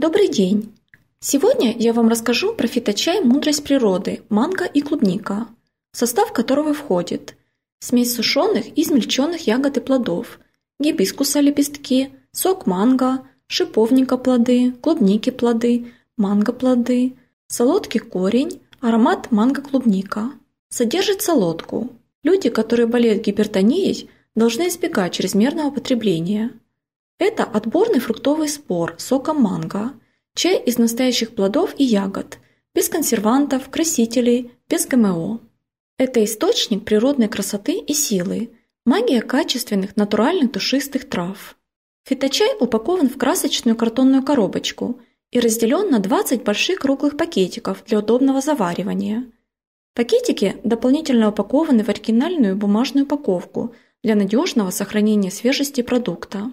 Добрый день! Сегодня я вам расскажу про фиточай «Мудрость природы» манго и клубника, в состав которого входит смесь сушеных и измельченных ягод и плодов, гибискуса лепестки, сок манго, шиповника плоды, клубники плоды, манго плоды, солодкий корень, аромат манго-клубника. Содержит солодку. Люди, которые болеют гипертонией, должны избегать чрезмерного потребления. Это отборный фруктовый спор соком манго, чай из настоящих плодов и ягод, без консервантов, красителей, без ГМО. Это источник природной красоты и силы, магия качественных натуральных душистых трав. Фиточай упакован в красочную картонную коробочку и разделен на 20 больших круглых пакетиков для удобного заваривания. Пакетики дополнительно упакованы в оригинальную бумажную упаковку для надежного сохранения свежести продукта.